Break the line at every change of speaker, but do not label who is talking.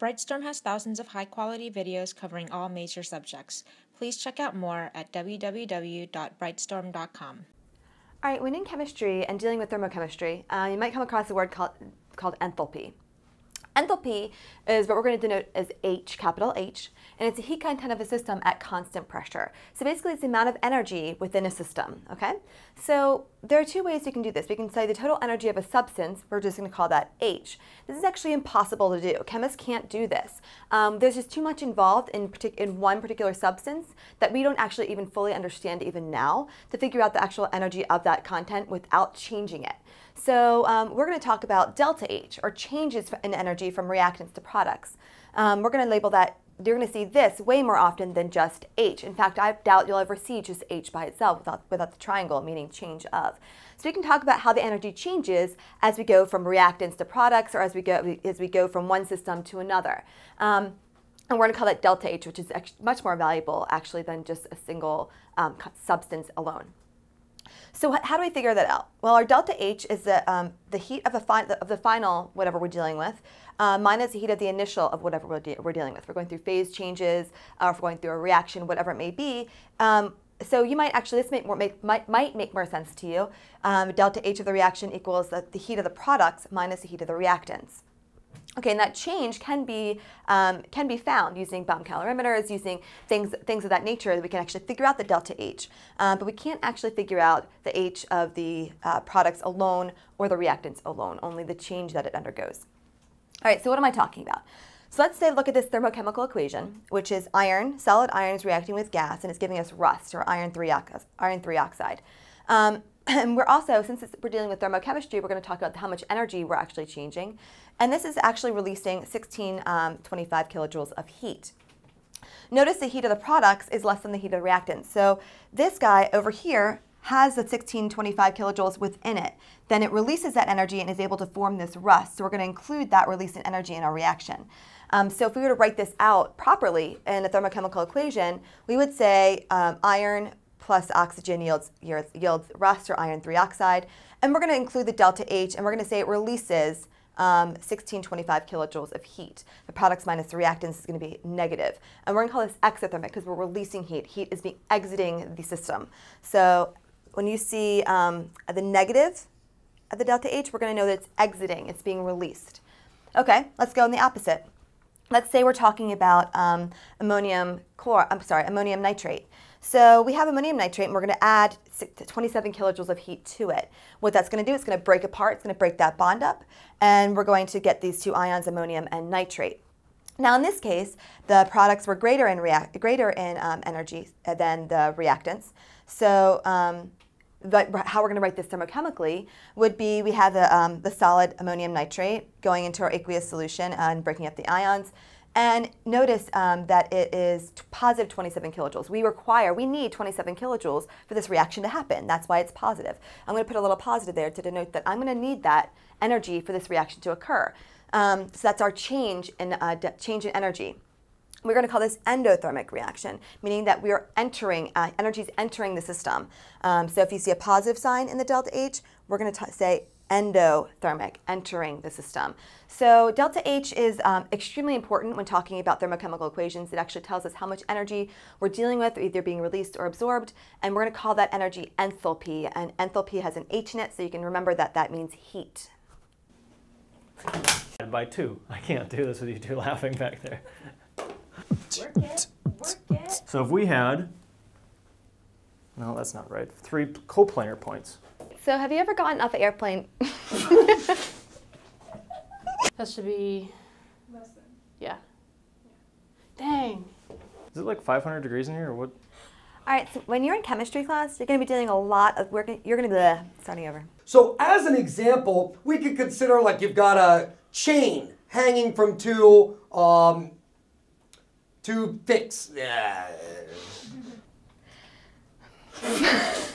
Brightstone has thousands of high quality videos covering all major subjects. Please check out more at www.brightstorm.com. All right, when in chemistry and dealing with thermochemistry, uh, you might come across a word called, called enthalpy. Enthalpy is what we're going to denote as H, capital H, and it's the heat content of a system at constant pressure. So basically, it's the amount of energy within a system, okay? So there are two ways we can do this. We can study the total energy of a substance. We're just going to call that H. This is actually impossible to do. Chemists can't do this. Um, there's just too much involved in, in one particular substance that we don't actually even fully understand even now to figure out the actual energy of that content without changing it. So um, we're going to talk about delta H, or changes in energy from reactants to products. Um, we're going to label that you're going to see this way more often than just H. In fact, I doubt you'll ever see just H by itself without, without the triangle, meaning change of. So we can talk about how the energy changes as we go from reactants to products or as we go, as we go from one system to another. Um, and we're going to call that delta H, which is much more valuable actually than just a single um, substance alone. So how do we figure that out? Well, our delta H is the, um, the heat of, the, of the final whatever we're dealing with uh, minus the heat of the initial of whatever we're, de we're dealing with. we're going through phase changes, uh, or if we're going through a reaction, whatever it may be. Um, so you might actually, this may, make, might, might make more sense to you. Um, delta H of the reaction equals the, the heat of the products minus the heat of the reactants. Okay, and that change can be um, can be found using bomb calorimeters, using things things of that nature. That we can actually figure out the delta H, uh, but we can't actually figure out the H of the uh, products alone or the reactants alone. Only the change that it undergoes. All right, so what am I talking about? So let's say look at this thermochemical equation, which is iron, solid iron is reacting with gas and it's giving us rust or iron three, iron three oxide. Um, And we're also, since we're dealing with thermochemistry, we're going to talk about how much energy we're actually changing. And this is actually releasing 1625 um, kilojoules of heat. Notice the heat of the products is less than the heat of the reactants. So this guy over here has the 1625 kilojoules within it. Then it releases that energy and is able to form this rust. So we're going to include that release in energy in our reaction. Um, so if we were to write this out properly in a thermochemical equation, we would say um, iron plus oxygen yields, yields rust or iron 3 oxide. And we're going to include the delta H, and we're going to say it releases um, 1625 kilojoules of heat. The products minus the reactants is going to be negative. And we're going to call this exothermic because we're releasing heat. Heat is being exiting the system. So when you see um, the negative of the delta H, we're going to know that it's exiting, it's being released. Okay, let's go in the opposite let's say we're talking about um, ammonium chlor, I'm sorry, ammonium nitrate. So we have ammonium nitrate and we're going to add 27 kilojoules of heat to it. What that's going to do, it's going to break apart, it's going to break that bond up, and we're going to get these two ions, ammonium and nitrate. Now in this case, the products were greater in, greater in um, energy than the reactants. So um, how we're going to write this thermochemically would be we have the, um, the solid ammonium nitrate going into our aqueous solution and breaking up the ions. And notice um, that it is positive 27 kilojoules. We require, we need 27 kilojoules for this reaction to happen. That's why it's positive. I'm going to put a little positive there to denote that I'm going to need that energy for this reaction to occur. Um, so that's our change in, uh, change in energy. We're going to call this endothermic reaction, meaning that we are entering, uh, energy is entering the system. Um, so if you see a positive sign in the delta H, we're going to say endothermic, entering the system. So delta H is um, extremely important when talking about thermochemical equations. It actually tells us how much energy we're dealing with, either being released or absorbed, and we're going to call that energy enthalpy. And enthalpy has an H in it, so you can remember that that means heat. By two. I can't do this with you two laughing back there. So if we had, no, that's not right, three coplanar points. So have you ever gotten off an airplane? that should be... Less than. Yeah. yeah. Dang. Is it like 500 degrees in here or what? All right, so when you're in chemistry class, you're going to be doing a lot of work. You're going to be bleh, starting over. So as an example, we could consider like you've got a chain hanging from two um, to fix. Yeah.